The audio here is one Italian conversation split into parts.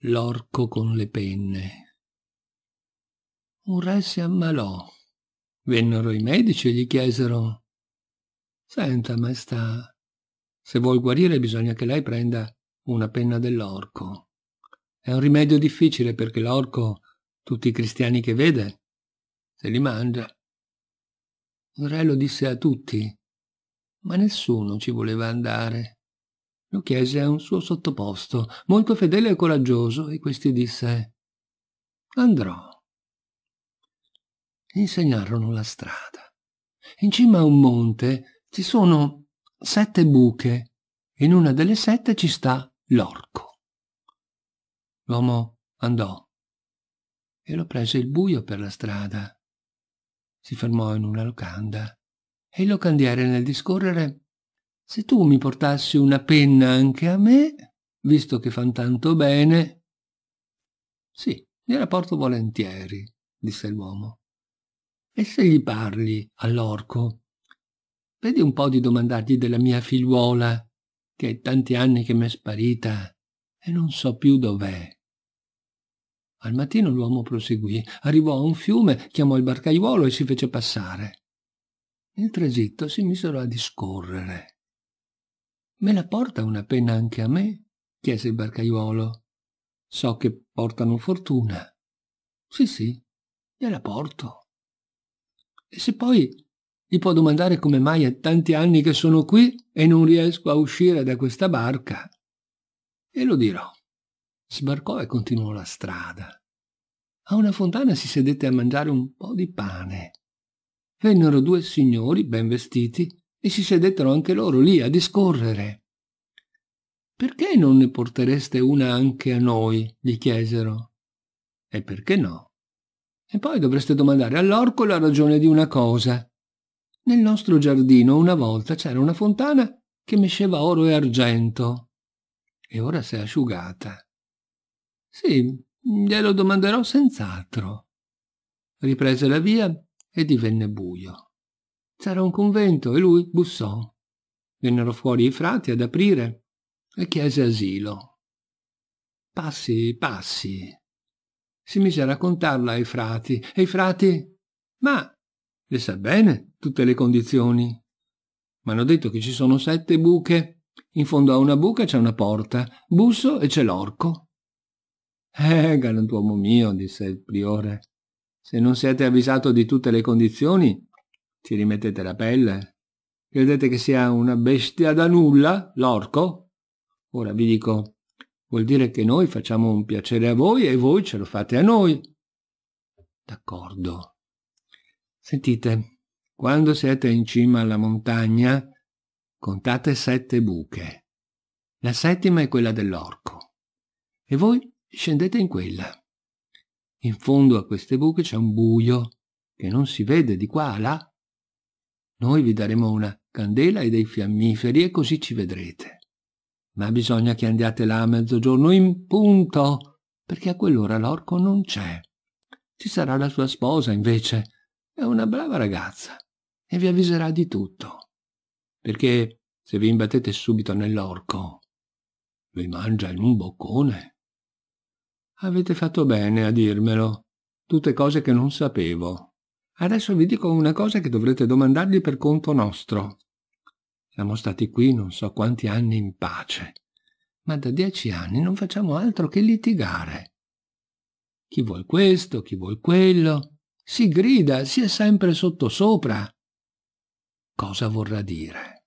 l'orco con le penne. Un re si ammalò. Vennero i medici e gli chiesero Senta, maestà, se vuol guarire bisogna che lei prenda una penna dell'orco. È un rimedio difficile perché l'orco, tutti i cristiani che vede, se li mangia. Il re lo disse a tutti, ma nessuno ci voleva andare. Lo chiese a un suo sottoposto, molto fedele e coraggioso, e questi disse Andrò. Insegnarono la strada. In cima a un monte ci sono sette buche. e In una delle sette ci sta l'orco. L'uomo andò e lo prese il buio per la strada. Si fermò in una locanda e il locandiere nel discorrere se tu mi portassi una penna anche a me, visto che fan tanto bene... Sì, gliela porto volentieri, disse l'uomo. E se gli parli all'orco? Vedi un po' di domandargli della mia figliuola, che è tanti anni che m'è sparita e non so più dov'è. Al mattino l'uomo proseguì, arrivò a un fiume, chiamò il barcaiuolo e si fece passare. Nel tragitto si misero a discorrere. Me la porta una penna anche a me? chiese il barcaiuolo. So che portano fortuna. Sì, sì, gliela porto. E se poi gli può domandare come mai è tanti anni che sono qui e non riesco a uscire da questa barca? E lo dirò. Sbarcò e continuò la strada. A una fontana si sedette a mangiare un po' di pane. Vennero due signori ben vestiti e si sedettero anche loro lì a discorrere. Perché non ne portereste una anche a noi? gli chiesero. E perché no? E poi dovreste domandare all'orco la ragione di una cosa. Nel nostro giardino una volta c'era una fontana che mesceva oro e argento e ora si è asciugata. Sì, glielo domanderò senz'altro. Riprese la via e divenne buio. C'era un convento e lui bussò. Vennero fuori i frati ad aprire e chiese asilo. Passi, passi. Si mise a raccontarla ai frati e i frati... Ma le sa bene tutte le condizioni. Mi hanno detto che ci sono sette buche. In fondo a una buca c'è una porta. Busso e c'è l'orco. Eh, galantuomo mio, disse il priore, se non siete avvisato di tutte le condizioni, ci rimettete la pelle? Credete che sia una bestia da nulla, l'orco? Ora vi dico, vuol dire che noi facciamo un piacere a voi e voi ce lo fate a noi. D'accordo. Sentite, quando siete in cima alla montagna, contate sette buche. La settima è quella dell'orco. E voi scendete in quella. In fondo a queste buche c'è un buio che non si vede di qua a là noi vi daremo una candela e dei fiammiferi e così ci vedrete. Ma bisogna che andiate là a mezzogiorno in punto, perché a quell'ora l'orco non c'è. Ci sarà la sua sposa, invece. È una brava ragazza e vi avviserà di tutto. Perché se vi imbattete subito nell'orco, vi mangia in un boccone. Avete fatto bene a dirmelo. Tutte cose che non sapevo. Adesso vi dico una cosa che dovrete domandargli per conto nostro. Siamo stati qui non so quanti anni in pace, ma da dieci anni non facciamo altro che litigare. Chi vuol questo, chi vuol quello, si grida, si è sempre sottosopra. Cosa vorrà dire?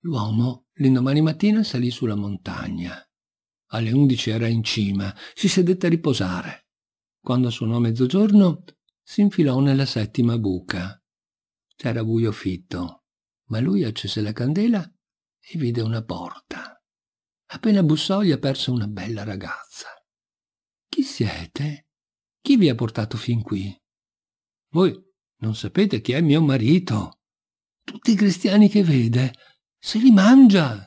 L'uomo l'indomani mattina salì sulla montagna. Alle undici era in cima, si sedette a riposare. Quando suonò mezzogiorno, si infilò nella settima buca. C'era buio fitto, ma lui accese la candela e vide una porta. Appena bussò gli aperse una bella ragazza. Chi siete? Chi vi ha portato fin qui? Voi non sapete chi è mio marito. Tutti i cristiani che vede se li mangia.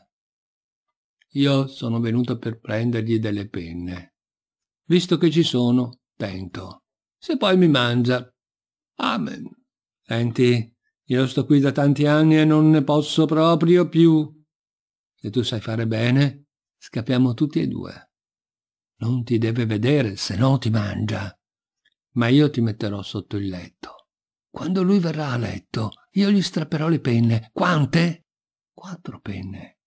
Io sono venuto per prendergli delle penne. Visto che ci sono, tento se poi mi mangia. Amen. Senti, io sto qui da tanti anni e non ne posso proprio più. Se tu sai fare bene, scappiamo tutti e due. Non ti deve vedere, se no ti mangia. Ma io ti metterò sotto il letto. Quando lui verrà a letto, io gli strapperò le penne. Quante? Quattro penne.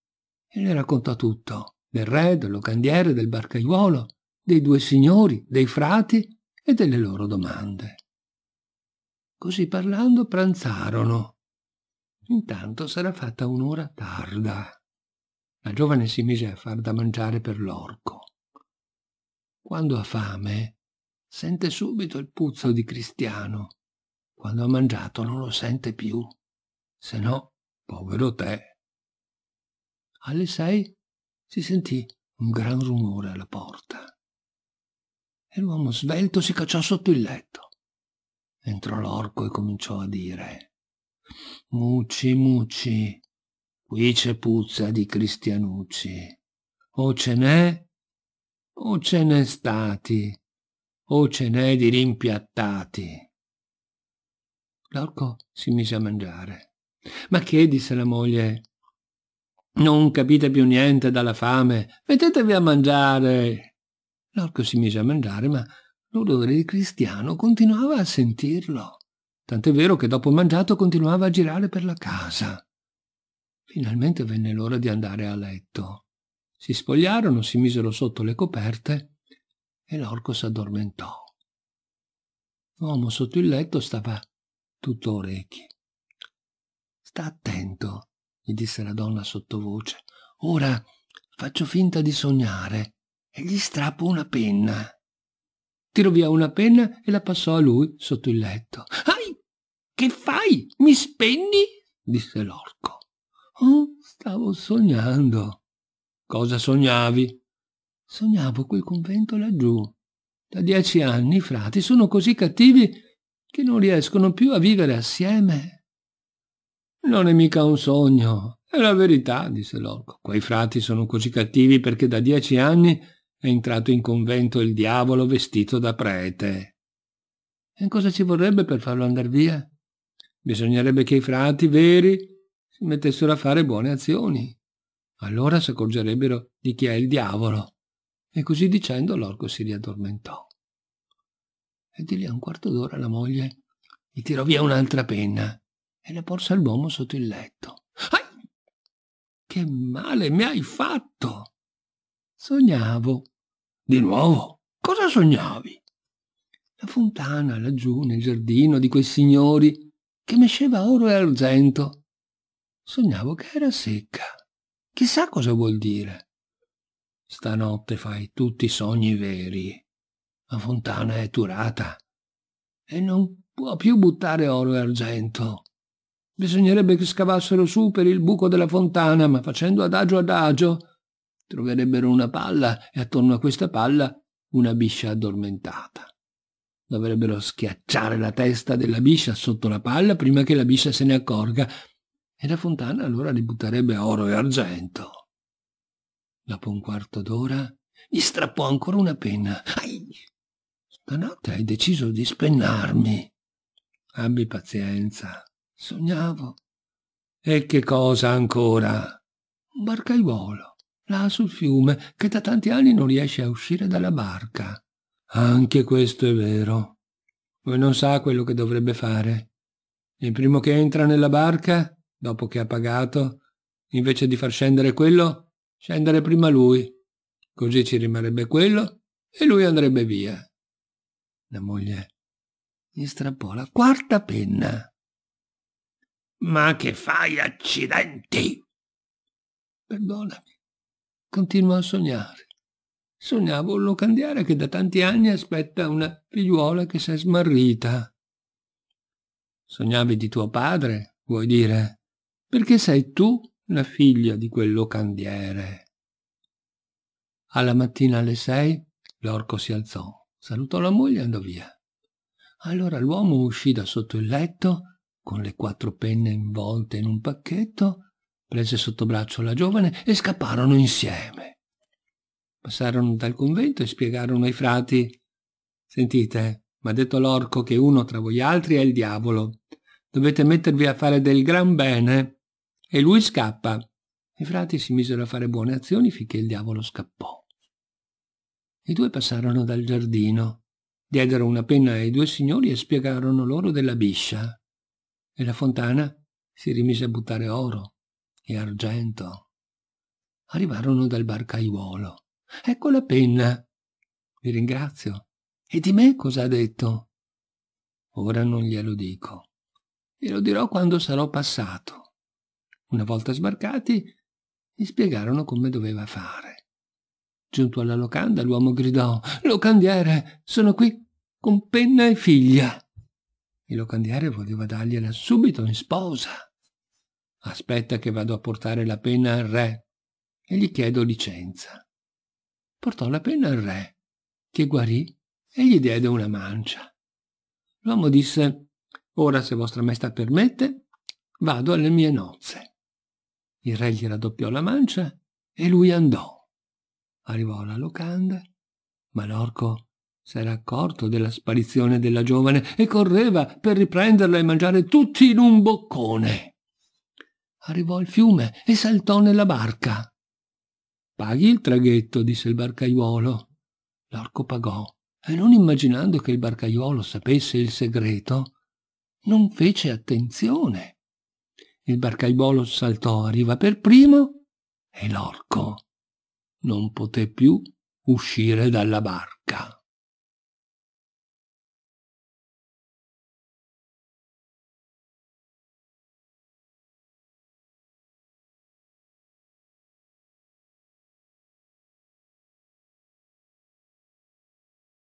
E le raccontò tutto. Del re, del locandiere, del barcaiuolo, dei due signori, dei frati e delle loro domande. Così parlando pranzarono. Intanto sarà fatta un'ora tarda. La giovane si mise a far da mangiare per l'orco. Quando ha fame, sente subito il puzzo di Cristiano. Quando ha mangiato non lo sente più. Se no, povero te. Alle sei si sentì un gran rumore alla porta e l'uomo svelto si cacciò sotto il letto. Entrò l'orco e cominciò a dire Mucci, mucci, qui c'è puzza di cristianucci. O ce n'è, o ce n'è stati, o ce n'è di rimpiattati. L'orco si mise a mangiare. Ma che, disse la moglie, non capite più niente dalla fame, mettetevi a mangiare. L'orco si mise a mangiare, ma l'odore di Cristiano continuava a sentirlo. Tant'è vero che dopo mangiato continuava a girare per la casa. Finalmente venne l'ora di andare a letto. Si spogliarono, si misero sotto le coperte e l'orco s'addormentò. L'uomo sotto il letto stava tutto orecchi. Sta attento, gli disse la donna sottovoce. Ora faccio finta di sognare e gli strappo una penna. Tiro via una penna e la passò a lui sotto il letto. Ai! Che fai? Mi spegni? disse l'orco. Oh, stavo sognando. Cosa sognavi? Sognavo quel convento laggiù. Da dieci anni i frati sono così cattivi che non riescono più a vivere assieme. Non è mica un sogno, è la verità, disse l'orco. Quei frati sono così cattivi perché da dieci anni è entrato in convento il diavolo vestito da prete. E cosa ci vorrebbe per farlo andare via? Bisognerebbe che i frati veri si mettessero a fare buone azioni. Allora si accorgerebbero di chi è il diavolo. E così dicendo l'orco si riaddormentò. E di lì a un quarto d'ora la moglie gli tirò via un'altra penna e la porse all'uomo sotto il letto. Ai! Che male mi hai fatto! Sognavo. Di nuovo? Cosa sognavi? La fontana laggiù nel giardino di quei signori che mesceva oro e argento. Sognavo che era secca. Chissà cosa vuol dire. Stanotte fai tutti i sogni veri. La fontana è turata e non può più buttare oro e argento. Bisognerebbe che scavassero su per il buco della fontana, ma facendo adagio adagio troverebbero una palla e attorno a questa palla una biscia addormentata. Dovrebbero schiacciare la testa della biscia sotto la palla prima che la biscia se ne accorga e la fontana allora li butterebbe oro e argento. Dopo un quarto d'ora gli strappò ancora una penna. Ai! Stanotte hai deciso di spennarmi. Abbi pazienza. Sognavo. E che cosa ancora? Un barcaiuolo là sul fiume, che da tanti anni non riesce a uscire dalla barca. Anche questo è vero. Voi non sa quello che dovrebbe fare. Il primo che entra nella barca, dopo che ha pagato, invece di far scendere quello, scendere prima lui. Così ci rimarrebbe quello e lui andrebbe via. La moglie gli strappò la quarta penna. Ma che fai, accidenti? Perdonami continuò a sognare. Sognavo un locandiere che da tanti anni aspetta una figliuola che si è smarrita. Sognavi di tuo padre, vuoi dire? Perché sei tu la figlia di quel locandiere. Alla mattina alle sei l'orco si alzò, salutò la moglie e andò via. Allora l'uomo uscì da sotto il letto, con le quattro penne involte in un pacchetto, prese sotto braccio la giovane e scapparono insieme. Passarono dal convento e spiegarono ai frati Sentite, m'ha detto l'orco che uno tra voi altri è il diavolo. Dovete mettervi a fare del gran bene. E lui scappa. I frati si misero a fare buone azioni finché il diavolo scappò. I due passarono dal giardino, diedero una penna ai due signori e spiegarono loro della biscia. E la fontana si rimise a buttare oro e argento. Arrivarono dal barcaiuolo. Ecco la penna. Vi ringrazio. E di me cosa ha detto? Ora non glielo dico. Glielo dirò quando sarò passato. Una volta sbarcati, gli spiegarono come doveva fare. Giunto alla locanda, l'uomo gridò Locandiere, sono qui con penna e figlia. Il locandiere voleva dargliela subito in sposa. Aspetta che vado a portare la penna al re e gli chiedo licenza. Portò la penna al re, che guarì e gli diede una mancia. L'uomo disse, ora se vostra maestà permette, vado alle mie nozze. Il re gli raddoppiò la mancia e lui andò. Arrivò alla locanda, ma l'orco s'era accorto della sparizione della giovane e correva per riprenderla e mangiare tutti in un boccone arrivò al fiume e saltò nella barca. Paghi il traghetto, disse il barcaiuolo. L'orco pagò e non immaginando che il barcaiuolo sapesse il segreto, non fece attenzione. Il barcaiuolo saltò a riva per primo e l'orco non poté più uscire dalla barca.